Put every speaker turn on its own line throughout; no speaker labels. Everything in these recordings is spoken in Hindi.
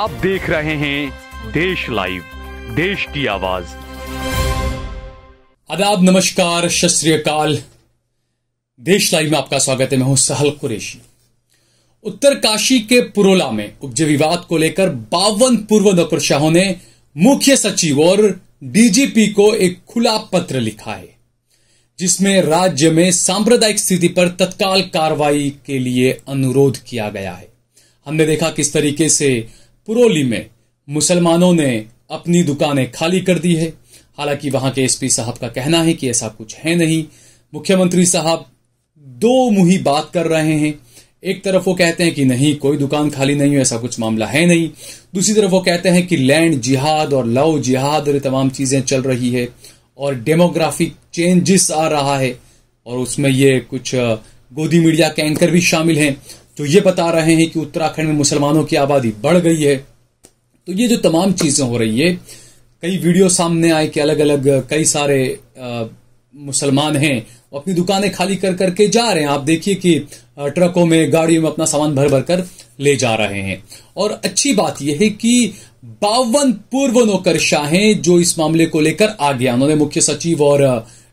आप देख रहे हैं देश लाइव देश की आवाज आदाब नमस्कार सत देश लाइव में आपका स्वागत है मैं हूं सहल कुरेशी उत्तर काशी के पुरोला में उपजे विवाद को लेकर बावन पूर्व शाहों ने मुख्य सचिव और डीजीपी को एक खुला पत्र लिखा है जिसमें राज्य में सांप्रदायिक स्थिति पर तत्काल कार्रवाई के लिए अनुरोध किया गया है हमने देखा किस तरीके से पुरोली में मुसलमानों ने अपनी दुकानें खाली कर दी है हालांकि वहां के एसपी साहब का कहना है कि ऐसा कुछ है नहीं मुख्यमंत्री साहब दो मुही बात कर रहे हैं एक तरफ वो कहते हैं कि नहीं कोई दुकान खाली नहीं है ऐसा कुछ मामला है नहीं दूसरी तरफ वो कहते हैं कि लैंड जिहाद और लव जिहाद और तमाम चीजें चल रही है और डेमोग्राफिक चेंजेस आ रहा है और उसमें ये कुछ गोदी मीडिया के एंकर भी शामिल हैं तो ये बता रहे हैं कि उत्तराखंड में मुसलमानों की आबादी बढ़ गई है तो ये जो तमाम चीजें हो रही है कई वीडियो सामने आए कि अलग अलग कई सारे मुसलमान हैं वो अपनी दुकानें खाली कर करके जा रहे हैं आप देखिए कि ट्रकों में गाड़ियों में अपना सामान भर भर कर ले जा रहे हैं और अच्छी बात यह है कि बावन पूर्व नौकरशाहें जो इस मामले को लेकर आ गया उन्होंने मुख्य सचिव और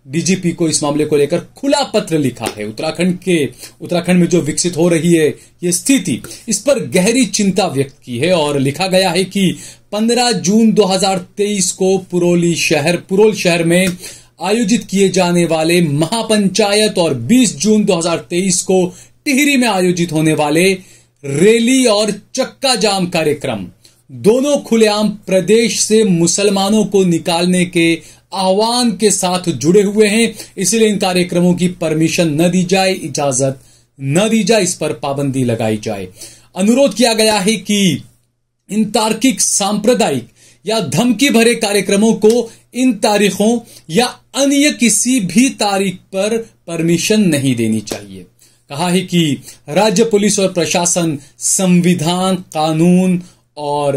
डीजीपी को इस मामले को लेकर खुला पत्र लिखा है उत्तराखंड के उत्तराखंड में जो विकसित हो रही है ये स्थिति इस पर गहरी चिंता व्यक्त की है और लिखा गया है कि 15 जून 2023 को पुरोली शहर पुरोल शहर में आयोजित किए जाने वाले महापंचायत और 20 जून 2023 को टिहरी में आयोजित होने वाले रैली और चक्का जाम कार्यक्रम दोनों खुलेआम प्रदेश से मुसलमानों को निकालने के आह्वान के साथ जुड़े हुए हैं इसलिए इन कार्यक्रमों की परमिशन न दी जाए इजाजत न दी जाए इस पर पाबंदी लगाई जाए अनुरोध किया गया है कि इन तार्किक सांप्रदायिक या धमकी भरे कार्यक्रमों को इन तारीखों या अन्य किसी भी तारीख पर परमिशन नहीं देनी चाहिए कहा है कि राज्य पुलिस और प्रशासन संविधान कानून और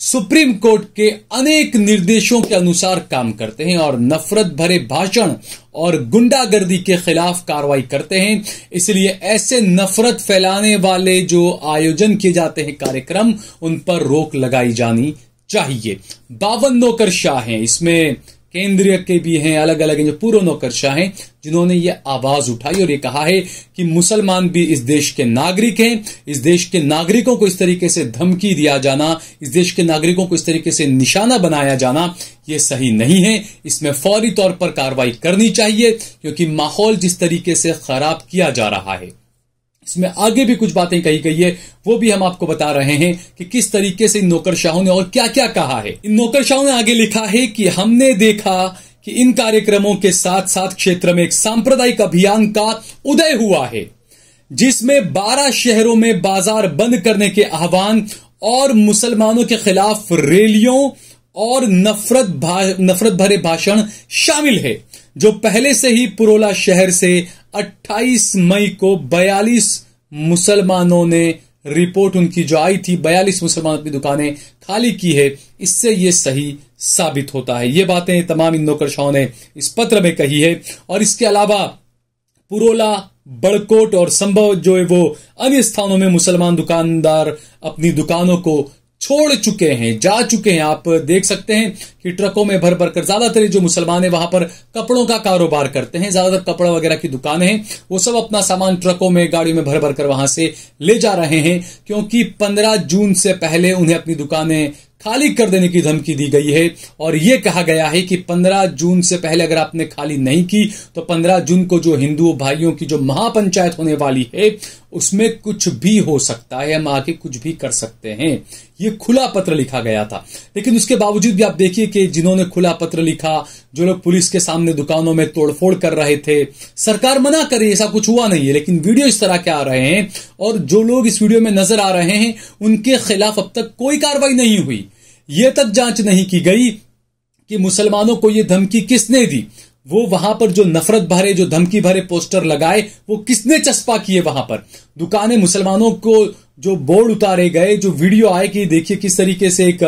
सुप्रीम कोर्ट के अनेक निर्देशों के अनुसार काम करते हैं और नफरत भरे भाषण और गुंडागर्दी के खिलाफ कार्रवाई करते हैं इसलिए ऐसे नफरत फैलाने वाले जो आयोजन किए जाते हैं कार्यक्रम उन पर रोक लगाई जानी चाहिए बावन नौकर शाह हैं इसमें केंद्रीय के भी हैं अलग अलग हैं जो पूर्व नौकरशाह हैं जिन्होंने ये आवाज उठाई और ये कहा है कि मुसलमान भी इस देश के नागरिक हैं इस देश के नागरिकों को इस तरीके से धमकी दिया जाना इस देश के नागरिकों को इस तरीके से निशाना बनाया जाना ये सही नहीं है इसमें फौरी तौर पर कार्रवाई करनी चाहिए क्योंकि माहौल जिस तरीके से खराब किया जा रहा है इसमें आगे भी कुछ बातें कही गई है वो भी हम आपको बता रहे हैं कि किस तरीके से इन नौकरशाहों ने और क्या क्या कहा है इन नौकरशाहों ने आगे लिखा है कि हमने देखा कि इन कार्यक्रमों के साथ साथ क्षेत्र में एक सांप्रदायिक अभियान का उदय हुआ है जिसमें 12 शहरों में बाजार बंद करने के आह्वान और मुसलमानों के खिलाफ रैलियों और नफरत नफरत भरे भाषण शामिल है जो पहले से ही पुरोला शहर से 28 मई को 42 मुसलमानों ने रिपोर्ट उनकी जो आई थी 42 मुसलमान अपनी दुकानें खाली की है इससे ये सही साबित होता है ये बातें तमाम इन नौकरशाओं ने इस पत्र में कही है और इसके अलावा पुरोला बड़कोट और संभव जो है वो अन्य स्थानों में मुसलमान दुकानदार अपनी दुकानों को छोड़ चुके हैं जा चुके हैं आप देख सकते हैं कि ट्रकों में भर भरकर ज्यादातर जो मुसलमान है वहां पर कपड़ों का कारोबार करते हैं ज्यादातर कपड़ा वगैरह की दुकानें हैं वो सब अपना सामान ट्रकों में गाड़ियों में भर भरकर वहां से ले जा रहे हैं क्योंकि पंद्रह जून से पहले उन्हें अपनी दुकानें खाली कर देने की धमकी दी गई है और यह कहा गया है कि 15 जून से पहले अगर आपने खाली नहीं की तो 15 जून को जो हिंदू भाइयों की जो महापंचायत होने वाली है उसमें कुछ भी हो सकता है हम आगे कुछ भी कर सकते हैं ये खुला पत्र लिखा गया था लेकिन उसके बावजूद भी आप देखिए कि जिन्होंने खुला पत्र लिखा जो लोग पुलिस के सामने दुकानों में तोड़फोड़ कर रहे थे सरकार मना करे ऐसा कुछ हुआ नहीं है लेकिन वीडियो इस तरह के आ रहे हैं और जो लोग इस वीडियो में नजर आ रहे हैं उनके खिलाफ अब तक कोई कार्रवाई नहीं हुई ये तक जांच नहीं की गई कि मुसलमानों को यह धमकी किसने दी वो वहां पर जो नफरत भरे जो धमकी भरे पोस्टर लगाए वो किसने चस्पा किए वहां पर दुकानें मुसलमानों को जो बोर्ड उतारे गए जो वीडियो आए कि देखिए किस तरीके से एक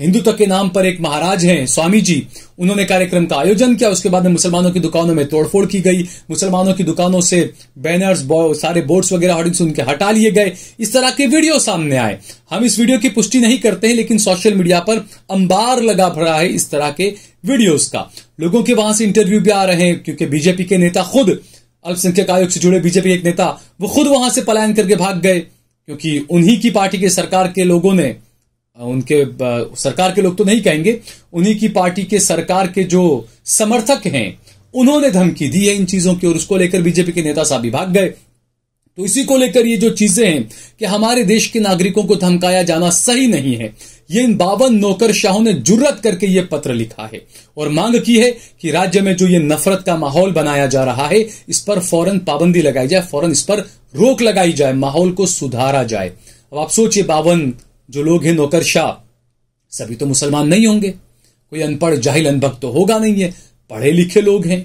हिंदुत्व के नाम पर एक महाराज हैं स्वामी जी उन्होंने कार्यक्रम का आयोजन किया उसके बाद में मुसलमानों की दुकानों में तोड़फोड़ की गई मुसलमानों की दुकानों से बैनर्स बो, सारे बोर्ड्स वगैरह होर्डिंग्स उनके हटा लिए गए इस तरह के वीडियो सामने आए हम इस वीडियो की पुष्टि नहीं करते हैं लेकिन सोशल मीडिया पर अंबार लगा भरा है इस तरह के वीडियो का लोगों के वहां से इंटरव्यू भी आ रहे हैं क्योंकि बीजेपी के नेता खुद अल्पसंख्यक आयोग से जुड़े बीजेपी एक नेता वो खुद वहां से पलायन करके भाग गए क्योंकि उन्हीं की पार्टी के सरकार के लोगों ने उनके सरकार के लोग तो नहीं कहेंगे उन्हीं की पार्टी के सरकार के जो समर्थक हैं उन्होंने धमकी दी है इन चीजों की और उसको लेकर बीजेपी के नेता साहब भाग गए तो इसी को लेकर ये जो चीजें हैं कि हमारे देश के नागरिकों को धमकाया जाना सही नहीं है ये इन बावन नौकरशाहों ने जुर्रत करके ये पत्र लिखा है और मांग की है कि राज्य में जो ये नफरत का माहौल बनाया जा रहा है इस पर फौरन पाबंदी लगाई जाए फौरन इस पर रोक लगाई जाए माहौल को सुधारा जाए अब आप सोचिए बावन जो लोग हैं नौकरशाह सभी तो मुसलमान नहीं होंगे कोई अनपढ़ जाहिल अनभक्त तो होगा नहीं है पढ़े लिखे लोग हैं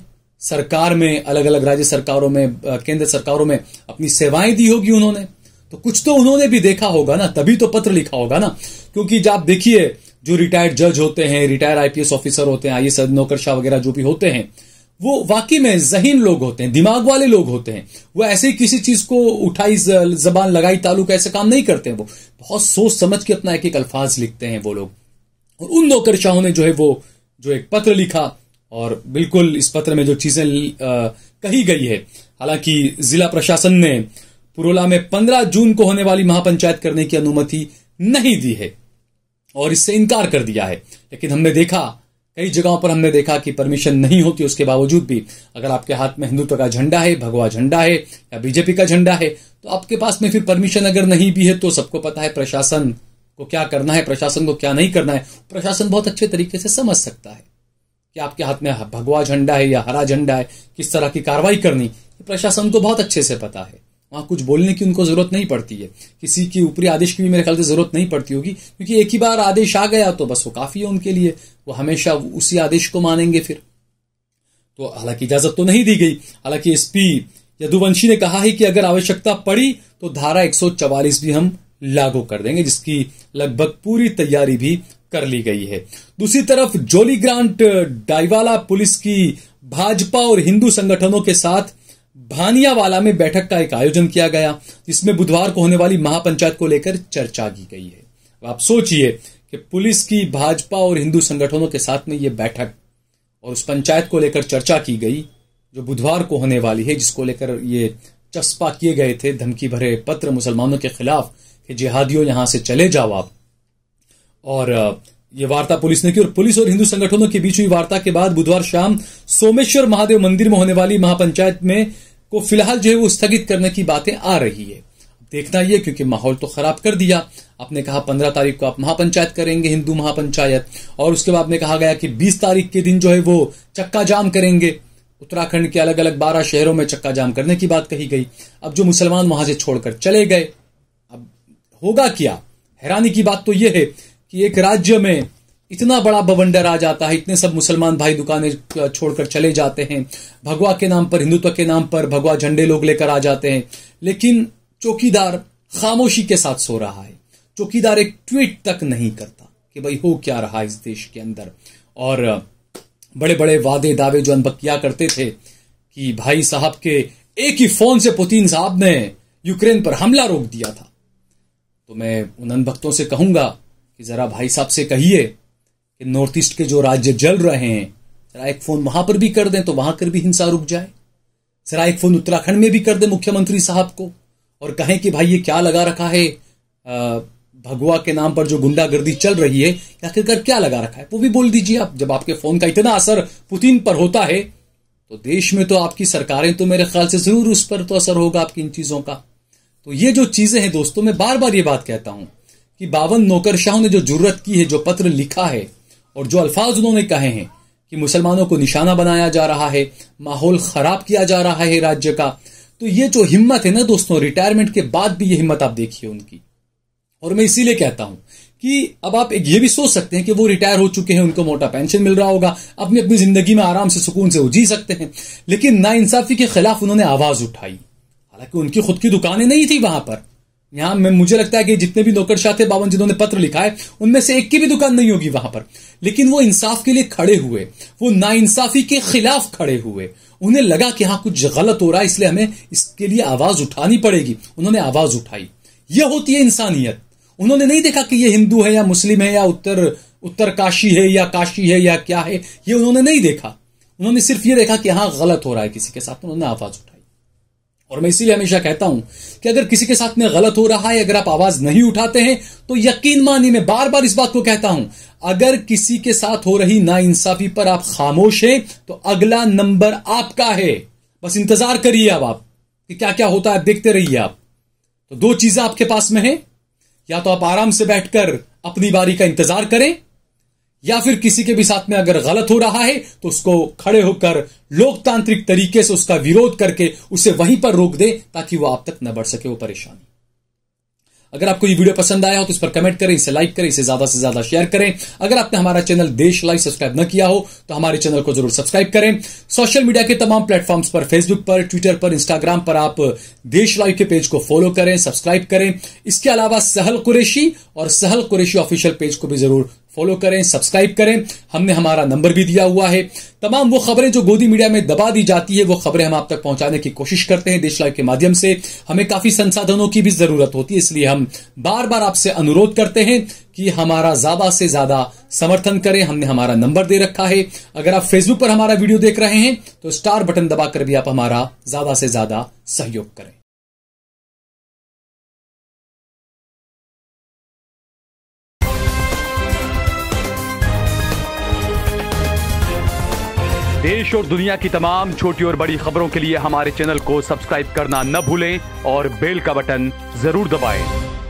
सरकार में अलग अलग राज्य सरकारों में केंद्र सरकारों में अपनी सेवाएं दी होगी उन्होंने तो कुछ तो उन्होंने भी देखा होगा ना तभी तो पत्र लिखा होगा ना क्योंकि जब आप देखिए जो रिटायर्ड जज होते हैं रिटायर्ड आईपीएस ऑफिसर होते हैं आईएएस e नौकरशाह वगैरह जो भी होते हैं वो वाकई में जहीन लोग होते हैं दिमाग वाले लोग होते हैं वो ऐसे ही किसी चीज को उठाई जबान लगाई तालुक ऐसे काम नहीं करते हैं वो बहुत सोच समझ के अपना एक एक अल्फाज लिखते हैं वो लोग और उन नौकरशाहों ने जो है वो जो एक पत्र लिखा और बिल्कुल इस पत्र में जो चीजें कही गई है हालांकि जिला प्रशासन ने पुरोला में 15 जून को होने वाली महापंचायत करने की अनुमति नहीं दी है और इससे इनकार कर दिया है लेकिन हमने देखा कई जगहों पर हमने देखा कि परमिशन नहीं होती उसके बावजूद भी अगर आपके हाथ में हिंदुत्व का झंडा है भगवा झंडा है या बीजेपी का झंडा है तो आपके पास में फिर परमिशन अगर नहीं भी है तो सबको पता है प्रशासन को क्या करना है प्रशासन को क्या नहीं करना है प्रशासन बहुत अच्छे तरीके से समझ सकता है कि आपके हाथ में भगवा झंडा है या हरा झंडा है किस तरह की कार्रवाई करनी तो प्रशासन को बहुत अच्छे से पता है वहां कुछ बोलने की उनको जरूरत नहीं पड़ती है किसी के ऊपरी आदेश की भी मेरे ख्याल से जरूरत नहीं पड़ती होगी क्योंकि एक ही बार आदेश आ गया तो बस वो काफी है उनके लिए वो हमेशा उसी आदेश को मानेंगे फिर तो हालांकि इजाजत तो नहीं दी गई हालांकि एसपी यदुवंशी ने कहा है कि अगर आवश्यकता पड़ी तो धारा एक भी हम लागू कर देंगे जिसकी लगभग पूरी तैयारी भी कर ली गई है दूसरी तरफ जोली ग्रांट डाइवाला पुलिस की भाजपा और हिंदू संगठनों के साथ भानियावाला में बैठक का एक आयोजन किया गया जिसमें बुधवार को होने वाली महापंचायत को लेकर चर्चा की गई है आप सोचिए कि पुलिस की भाजपा और हिंदू संगठनों के साथ में ये बैठक और उस पंचायत को लेकर चर्चा की गई जो बुधवार को होने वाली है जिसको लेकर ये चस्पा किए गए थे धमकी भरे पत्र मुसलमानों के खिलाफ कि जिहादियों यहां से चले जाओ आप और ये वार्ता पुलिस ने की और पुलिस और हिंदू संगठनों के बीच हुई वार्ता के बाद बुधवार शाम सोमेश्वर महादेव मंदिर में होने वाली महापंचायत में को फिलहाल जो है वो स्थगित करने की बातें आ रही है देखना ये क्योंकि माहौल तो खराब कर दिया आपने कहा पंद्रह तारीख को आप महापंचायत करेंगे हिंदू महापंचायत और उसके बाद में कहा गया कि बीस तारीख के दिन जो है वो चक्का जाम करेंगे उत्तराखंड के अलग अलग बारह शहरों में चक्का जाम करने की बात कही गई अब जो मुसलमान वहां से छोड़कर चले गए अब होगा क्या हैरानी की बात तो यह है कि एक राज्य में इतना बड़ा बवंडर आ जाता है इतने सब मुसलमान भाई दुकानें छोड़कर चले जाते हैं भगवा के नाम पर हिंदुत्व के नाम पर भगवा झंडे लोग लेकर आ जाते हैं लेकिन चौकीदार खामोशी के साथ सो रहा है चौकीदार एक ट्वीट तक नहीं करता कि भाई हो क्या रहा इस देश के अंदर और बड़े बड़े वादे दावे जो अनबकिया करते थे कि भाई साहब के एक ही फोन से पुतिन साहब ने यूक्रेन पर हमला रोक दिया था तो मैं उन अनभक्तों से कहूंगा कि जरा भाई साहब से कहिए कि नॉर्थ ईस्ट के जो राज्य जल रहे हैं जरा एक फोन वहां पर भी कर दें तो वहां कर भी हिंसा रुक जाए जरा एक फोन उत्तराखंड में भी कर दें मुख्यमंत्री साहब को और कहें कि भाई ये क्या लगा रखा है भगवा के नाम पर जो गुंडागर्दी चल रही है आखिरकार क्या लगा रखा है वो भी बोल दीजिए आप जब आपके फोन का इतना असर पुतिन पर होता है तो देश में तो आपकी सरकारें तो मेरे ख्याल से जरूर उस पर तो असर होगा आपकी इन चीजों का तो ये जो चीजें हैं दोस्तों मैं बार बार ये बात कहता हूं कि बावन नौकरशाहों ने जो जरूरत की है जो पत्र लिखा है और जो अल्फाज उन्होंने कहे हैं कि मुसलमानों को निशाना बनाया जा रहा है माहौल खराब किया जा रहा है राज्य का तो ये जो हिम्मत है ना दोस्तों रिटायरमेंट के बाद भी ये हिम्मत आप देखिए उनकी और मैं इसीलिए कहता हूं कि अब आप एक ये भी सोच सकते हैं कि वो रिटायर हो चुके हैं उनको मोटा पेंशन मिल रहा होगा अपनी अपनी जिंदगी में आराम से सुकून से वो जी सकते हैं लेकिन ना इंसाफी के खिलाफ उन्होंने आवाज उठाई हालांकि उनकी खुद की दुकानें नहीं थी वहां पर यहां मैं मुझे लगता है कि जितने भी नौकरशाह थे बावन जिन्होंने पत्र लिखा है उनमें से एक की भी दुकान नहीं होगी वहां पर लेकिन वो इंसाफ के लिए खड़े हुए वो नाइंसाफी के खिलाफ खड़े हुए उन्हें लगा कि हाँ कुछ गलत हो रहा है इसलिए हमें इसके लिए आवाज उठानी पड़ेगी उन्होंने आवाज उठाई यह होती है इंसानियत उन्होंने नहीं देखा कि यह हिंदू है या मुस्लिम है या उत्तर उत्तर काशी है या काशी है या क्या है ये उन्होंने नहीं देखा उन्होंने सिर्फ ये देखा कि हाँ गलत हो रहा है किसी के साथ उन्होंने आवाज उठाई और मैं इसीलिए हमेशा कहता हूं कि अगर किसी के साथ में गलत हो रहा है अगर आप आवाज नहीं उठाते हैं तो यकीन मानिए मैं बार बार इस बात को कहता हूं अगर किसी के साथ हो रही नाइंसाफी पर आप खामोश हैं तो अगला नंबर आपका है बस इंतजार करिए अब आप कि क्या क्या होता है देखते रहिए आप तो दो चीजें आपके पास में है या तो आप आराम से बैठकर अपनी बारी का इंतजार करें या फिर किसी के भी साथ में अगर गलत हो रहा है तो उसको खड़े होकर लोकतांत्रिक तरीके से उसका विरोध करके उसे वहीं पर रोक दे ताकि वो आप तक न बढ़ सके वो परेशानी अगर आपको ये वीडियो पसंद आया हो तो इस पर कमेंट करें इसे लाइक करें इसे ज्यादा से ज्यादा शेयर करें अगर आपने हमारा चैनल देश लाइव सब्सक्राइब न किया हो तो हमारे चैनल को जरूर सब्सक्राइब करें सोशल मीडिया के तमाम प्लेटफॉर्म्स पर फेसबुक पर ट्विटर पर इंस्टाग्राम पर आप देश लाइव के पेज को फॉलो करें सब्सक्राइब करें इसके अलावा सहल कुरेशी और सहल कुरेशी ऑफिशियल पेज को भी जरूर फॉलो करें सब्सक्राइब करें हमने हमारा नंबर भी दिया हुआ है तमाम वो खबरें जो गोदी मीडिया में दबा दी जाती है वो खबरें हम आप तक पहुंचाने की कोशिश करते हैं देश लाइव के माध्यम से हमें काफी संसाधनों की भी जरूरत होती है इसलिए हम बार बार आपसे अनुरोध करते हैं कि हमारा ज्यादा से ज्यादा समर्थन करें हमने हमारा नंबर दे रखा है अगर आप फेसबुक पर हमारा वीडियो देख रहे हैं तो स्टार बटन दबाकर भी आप हमारा ज्यादा से ज्यादा सहयोग करें देश और दुनिया की तमाम छोटी और बड़ी खबरों के लिए हमारे चैनल को सब्सक्राइब करना न भूलें और बेल का बटन जरूर दबाएं।